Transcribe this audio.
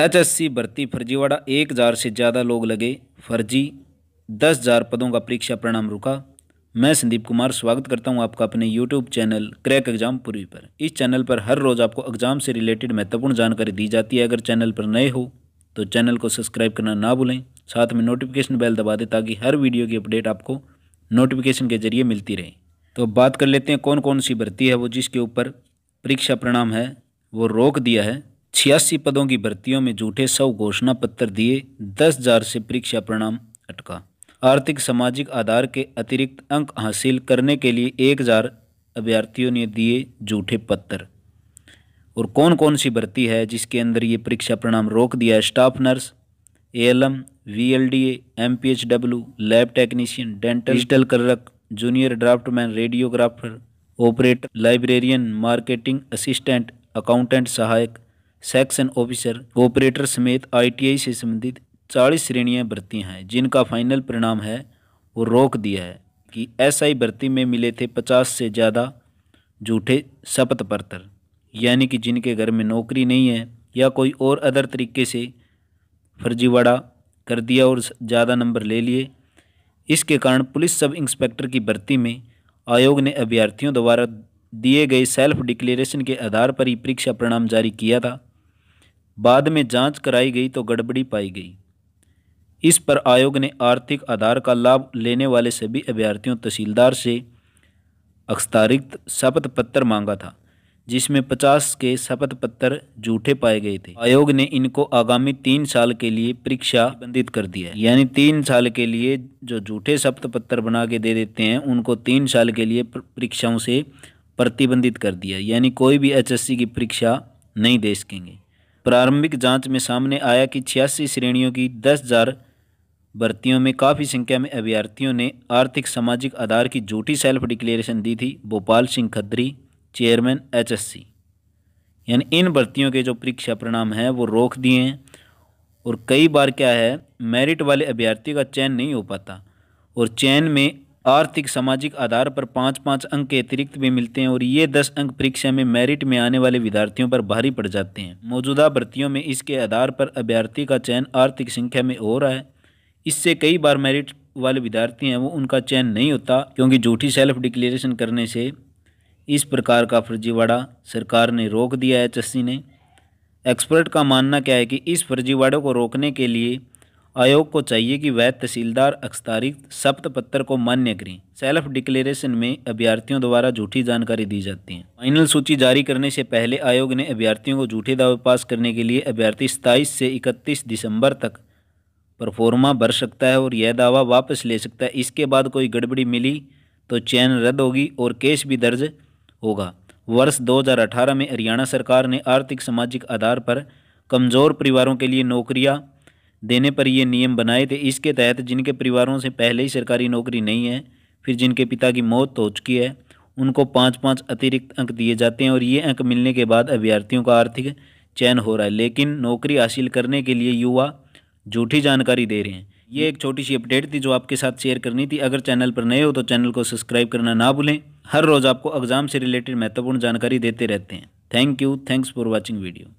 HSC भर्ती फर्जीवाड़ा एक हज़ार से ज़्यादा लोग लगे फर्जी दस हज़ार पदों का परीक्षा परिणाम रुका मैं संदीप कुमार स्वागत करता हूं आपका अपने यूट्यूब चैनल क्रैक एग्जाम पूर्वी पर इस चैनल पर हर रोज़ आपको एग्जाम से रिलेटेड महत्वपूर्ण जानकारी दी जाती है अगर चैनल पर नए हो तो चैनल को सब्सक्राइब करना ना भूलें साथ में नोटिफिकेशन बेल दबा दें ताकि हर वीडियो की अपडेट आपको नोटिफिकेशन के जरिए मिलती रहे तो बात कर लेते हैं कौन कौन सी भर्ती है वो जिसके ऊपर परीक्षा परिणाम है वो रोक दिया है छियासी पदों की भर्तियों में झूठे सौ घोषणा पत्र दिए दस हजार से परीक्षा परिणाम अटका आर्थिक सामाजिक आधार के अतिरिक्त अंक हासिल करने के लिए एक हजार अभ्यर्थियों ने दिए झूठे पत्र और कौन कौन सी भर्ती है जिसके अंदर ये परीक्षा परिणाम रोक दिया staff nurse A L M V L D M P H W lab technician dental digital clerk junior draftsman radiographer operator librarian marketing assistant accountant सहायक सेक्शन ऑफिसर ऑपरेटर समेत आईटीआई से संबंधित चालीस श्रेणियां भर्ती हैं जिनका फाइनल परिणाम है वो रोक दिया है कि एसआई भर्ती में मिले थे पचास से ज़्यादा झूठे शपथ पत्र यानी कि जिनके घर में नौकरी नहीं है या कोई और अदर तरीके से फर्जीवाड़ा कर दिया और ज़्यादा नंबर ले लिए इसके कारण पुलिस सब इंस्पेक्टर की भर्ती में आयोग ने अभ्यर्थियों द्वारा दिए गए सेल्फ डिक्लेरेशन के आधार पर ही परीक्षा परिणाम जारी किया था बाद में जांच कराई गई तो गड़बड़ी पाई गई इस पर आयोग ने आर्थिक आधार का लाभ लेने वाले सभी अभ्यर्थियों तहसीलदार से अख्तारिक्त शपथ पत्र मांगा था जिसमें पचास के शपथ पत्र झूठे पाए गए थे आयोग ने इनको आगामी तीन साल के लिए परीक्षा बंधित कर दिया यानी तीन साल के लिए जो झूठे शपथ पत्र बना के दे देते हैं उनको तीन साल के लिए परीक्षाओं से प्रतिबंधित कर दिया यानी कोई भी एचएससी की परीक्षा नहीं दे सकेंगे प्रारंभिक जांच में सामने आया कि छियासी श्रेणियों की दस हज़ार भर्तियों में काफ़ी संख्या में अभ्यर्थियों ने आर्थिक सामाजिक आधार की झूठी सेल्फ डिक्लेरेशन दी थी भोपाल सिंह खत्री चेयरमैन एचएससी यानी इन भर्तियों के जो परीक्षा परिणाम हैं वो रोक दिए हैं और कई बार क्या है मेरिट वाले अभ्यर्थियों का चयन नहीं हो पाता और चयन में आर्थिक सामाजिक आधार पर पाँच पाँच अंक के अतिरिक्त भी मिलते हैं और ये दस अंक परीक्षा में मेरिट में आने वाले विद्यार्थियों पर भारी पड़ जाते हैं मौजूदा भर्तियों में इसके आधार पर अभ्यर्थी का चयन आर्थिक संख्या में हो रहा है इससे कई बार मेरिट वाले विद्यार्थी हैं वो उनका चयन नहीं होता क्योंकि झूठी सेल्फ डिक्लेरेशन करने से इस प्रकार का फर्जीवाड़ा सरकार ने रोक दिया है चस्सी ने एक्सपर्ट का मानना क्या है कि इस फर्जीवाड़े को रोकने के लिए आयोग को चाहिए कि वह तहसीलदार अखतारिक सप्त पत्र को मान्य करें सेल्फ डिक्लेरेशन में अभ्यर्थियों द्वारा झूठी जानकारी दी जाती है फाइनल सूची जारी करने से पहले आयोग ने अभ्यर्थियों को झूठे दावे पास करने के लिए अभ्यर्थी सताईस से इकतीस दिसंबर तक परफॉर्मा भर सकता है और यह दावा वापस ले सकता है इसके बाद कोई गड़बड़ी मिली तो चयन रद्द होगी और केस भी दर्ज होगा वर्ष 2018 में हरियाणा सरकार ने आर्थिक सामाजिक आधार पर कमज़ोर परिवारों के लिए नौकरियां देने पर ये नियम बनाए थे इसके तहत जिनके परिवारों से पहले ही सरकारी नौकरी नहीं है फिर जिनके पिता की मौत हो चुकी है उनको पाँच पाँच अतिरिक्त अंक दिए जाते हैं और ये अंक मिलने के बाद अभ्यर्थियों का आर्थिक चयन हो रहा है लेकिन नौकरी हासिल करने के लिए युवा झूठी जानकारी दे रहे हैं ये एक छोटी सी अपडेट थी जो आपके साथ शेयर करनी थी अगर चैनल पर नए हो तो चैनल को सब्सक्राइब करना ना भूलें हर रोज़ आपको एग्ज़ाम से रिलेटेड महत्वपूर्ण जानकारी देते रहते हैं thank you thanks for watching video